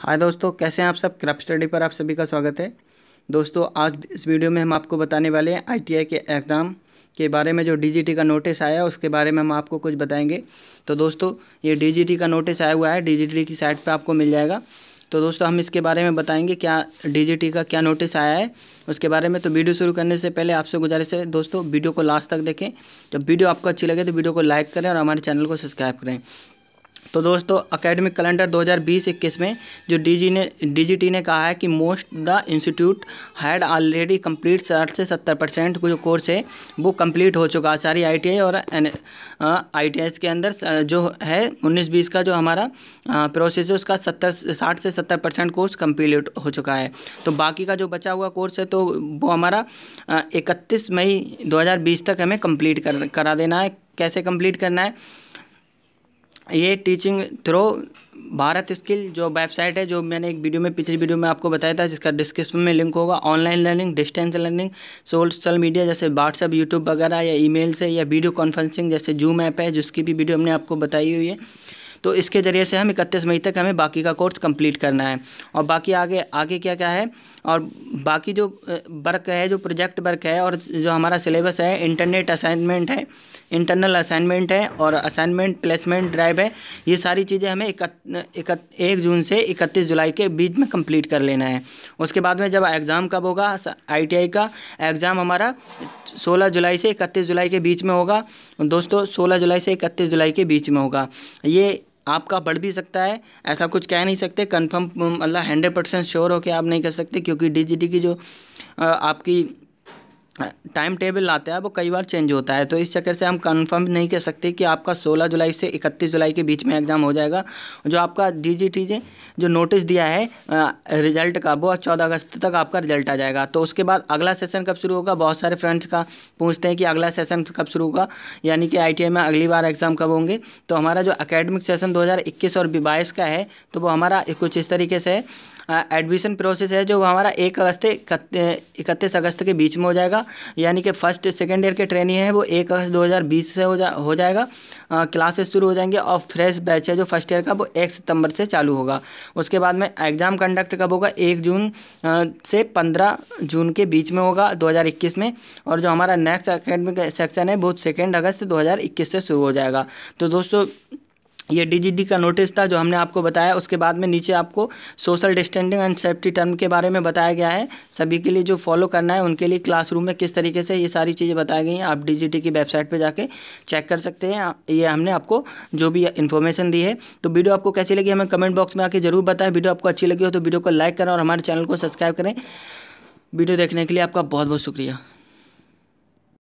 हाय दोस्तों कैसे हैं आप सब क्रप स्टडी पर आप सभी का स्वागत है दोस्तों आज इस वीडियो में हम आपको बताने वाले हैं आईटीआई के एग्ज़ाम के बारे में जो डीजीटी का नोटिस आया है उसके बारे में हम आपको कुछ बताएंगे तो दोस्तों ये डीजीटी का नोटिस आया हुआ है डीजीटी की साइट पर आपको मिल जाएगा तो दोस्तों हम इसके बारे में बताएंगे क्या डीजीटी का क्या नोटिस आया है उसके बारे में तो वीडियो शुरू करने से पहले आपसे गुजारिश है दोस्तों वीडियो को लास्ट तक देखें जब वीडियो आपको अच्छी लगे तो वीडियो को लाइक करें और हमारे चैनल को सब्सक्राइब करें तो दोस्तों अकेडमिक कैलेंडर 2020-21 में जो डीजी ने डीजीटी ने कहा है कि most the institute had already complete साठ से सत्तर परसेंट जो कोर्स है वो कंप्लीट हो चुका है सारी आईटीआई और आई के अंदर जो है 19-20 का जो हमारा प्रोसेस है उसका सत्तर साठ से सत्तर परसेंट कोर्स कंप्लीट हो चुका है तो बाकी का जो बचा हुआ कोर्स है तो वो हमारा इकतीस मई दो तक हमें कंप्लीट कर करा देना है कैसे कंप्लीट करना है ये टीचिंग थ्रो भारत स्किल जो वेबसाइट है जो मैंने एक वीडियो में पिछली वीडियो में आपको बताया था जिसका डिस्क्रिप्शन में लिंक होगा online learning distance learning social media जैसे व्हाट्सअप यूट्यूब वगैरह या ईमेल से या वीडियो कॉन्फ्रेंसिंग जैसे जूम ऐप है जिसकी भी वीडियो हमने आपको बताई हुई है तो इसके ज़रिए से हम इकतीस मई तक हमें बाकी का कोर्स कंप्लीट करना है और बाकी आगे आगे क्या क्या है और बाकी जो वर्क है जो प्रोजेक्ट वर्क है और जो हमारा सिलेबस है इंटरनेट असाइनमेंट है इंटरनल असाइनमेंट है और असाइनमेंट प्लेसमेंट ड्राइव है ये सारी चीज़ें हमें एक जून से इकतीस जुलाई के बीच में कम्प्लीट कर लेना है उसके बाद में जब एग्ज़ाम कब होगा आई का एग्ज़ाम हमारा सोलह जुलाई से इकतीस जुलाई के बीच में होगा दोस्तों 16 जुलाई से 31 जुलाई के बीच में होगा ये आपका बढ़ भी सकता है ऐसा कुछ कह नहीं सकते कंफर्म अल्लाह हंड्रेड परसेंट श्योर हो के आप नहीं कर सकते क्योंकि डीजीटी की जो आपकी टाइम टेबल आता है वो कई बार चेंज होता है तो इस चक्कर से हम कंफर्म नहीं कह सकते कि आपका 16 जुलाई से 31 जुलाई के बीच में एग्ज़ाम हो जाएगा जो आपका डी जी ने जो नोटिस दिया है रिजल्ट का वो 14 अगस्त तक आपका रिजल्ट आ जाएगा तो उसके बाद अगला सेशन कब शुरू होगा बहुत सारे फ्रेंड्स का पूछते हैं कि अगला सेशन कब शुरू होगा यानी कि आई में अगली बार एग्ज़ाम कब होंगे तो हमारा जो अकेडमिक सेशन दो और बाईस का है तो वो हमारा कुछ इस तरीके से एडमिशन प्रोसेस है जो हमारा एक अगस्त से इकतीस अगस्त के बीच में हो जाएगा यानी कि फर्स्ट सेकेंड ईयर के ट्रेनिंग है वो एक अगस्त दो हज़ार बीस से हो जा हो जाएगा क्लासेस शुरू हो जाएंगे और फ्रेश बैच है जो फर्स्ट ईयर का वो एक सितंबर से चालू होगा उसके बाद में एग्ज़ाम कंडक्ट कब होगा एक जून से पंद्रह जून के बीच में होगा दो हज़ार इक्कीस में और जो हमारा नेक्स्ट अकेडमिक सेक्शन है वो सेकेंड अगस्त दो हज़ार इक्कीस से शुरू हो जाएगा तो दोस्तों ये डीजीडी का नोटिस था जो हमने आपको बताया उसके बाद में नीचे आपको social distancing and safety term के बारे में बताया गया है सभी के लिए जो फॉलो करना है उनके लिए क्लासरूम में किस तरीके से ये सारी चीज़ें बताई गई हैं आप डीजीटी की वेबसाइट पे जाके चेक कर सकते हैं ये हमने आपको जो भी इन्फॉर्मेशन दी है तो वीडियो आपको कैसी लगी हमें कमेंट बॉक्स में आके जरूर बताएं वीडियो आपको अच्छी लगी हो तो वीडियो को लाइक करें और हमारे चैनल को सब्सक्राइब करें वीडियो देखने के लिए आपका बहुत बहुत शुक्रिया